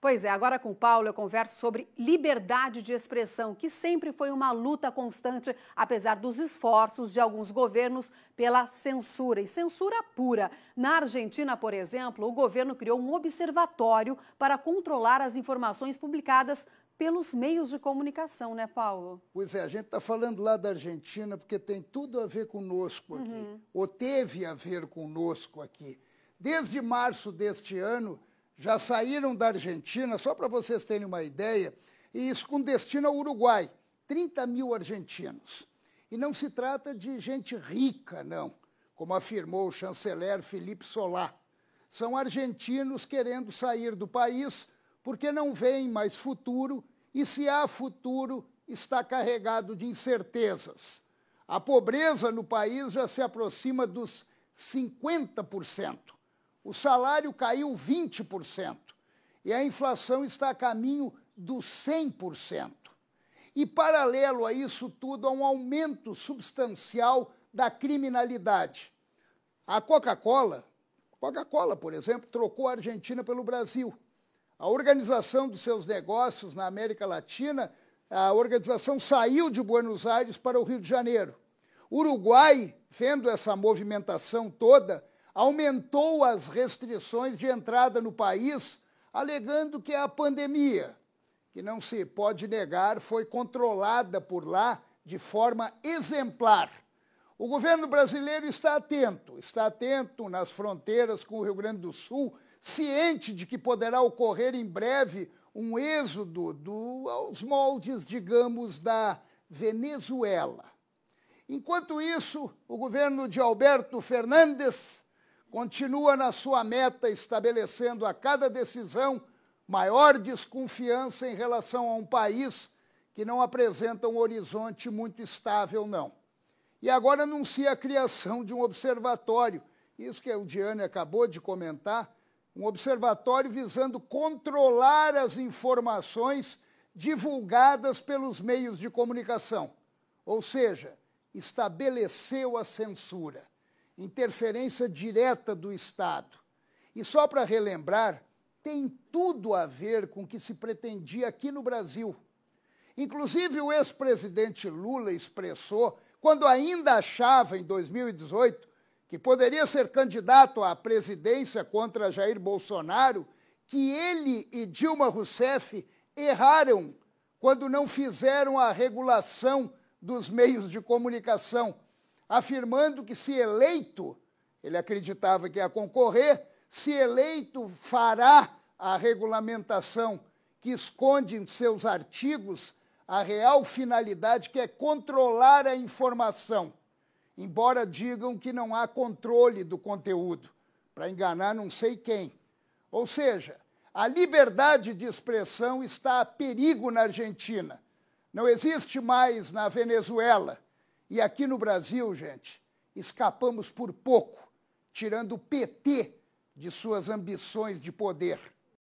Pois é, agora com o Paulo eu converso sobre liberdade de expressão, que sempre foi uma luta constante, apesar dos esforços de alguns governos pela censura, e censura pura. Na Argentina, por exemplo, o governo criou um observatório para controlar as informações publicadas pelos meios de comunicação, né, Paulo? Pois é, a gente está falando lá da Argentina porque tem tudo a ver conosco aqui, uhum. ou teve a ver conosco aqui. Desde março deste ano já saíram da Argentina, só para vocês terem uma ideia, e isso com destino ao Uruguai. 30 mil argentinos. E não se trata de gente rica, não, como afirmou o chanceler Felipe Solá. São argentinos querendo sair do país porque não veem mais futuro e, se há futuro, está carregado de incertezas. A pobreza no país já se aproxima dos 50%. O salário caiu 20% e a inflação está a caminho dos 100%. E paralelo a isso tudo, há um aumento substancial da criminalidade. A Coca-Cola, Coca-Cola, por exemplo, trocou a Argentina pelo Brasil. A organização dos seus negócios na América Latina, a organização saiu de Buenos Aires para o Rio de Janeiro. O Uruguai, vendo essa movimentação toda, aumentou as restrições de entrada no país, alegando que a pandemia, que não se pode negar, foi controlada por lá de forma exemplar. O governo brasileiro está atento, está atento nas fronteiras com o Rio Grande do Sul, ciente de que poderá ocorrer em breve um êxodo do, aos moldes, digamos, da Venezuela. Enquanto isso, o governo de Alberto Fernandes Continua na sua meta, estabelecendo a cada decisão maior desconfiança em relação a um país que não apresenta um horizonte muito estável, não. E agora anuncia a criação de um observatório, isso que o Diane acabou de comentar, um observatório visando controlar as informações divulgadas pelos meios de comunicação, ou seja, estabeleceu a censura interferência direta do Estado. E só para relembrar, tem tudo a ver com o que se pretendia aqui no Brasil. Inclusive, o ex-presidente Lula expressou, quando ainda achava, em 2018, que poderia ser candidato à presidência contra Jair Bolsonaro, que ele e Dilma Rousseff erraram quando não fizeram a regulação dos meios de comunicação afirmando que, se eleito, ele acreditava que ia concorrer, se eleito, fará a regulamentação que esconde em seus artigos a real finalidade que é controlar a informação, embora digam que não há controle do conteúdo, para enganar não sei quem. Ou seja, a liberdade de expressão está a perigo na Argentina. Não existe mais na Venezuela e aqui no Brasil, gente, escapamos por pouco, tirando o PT de suas ambições de poder.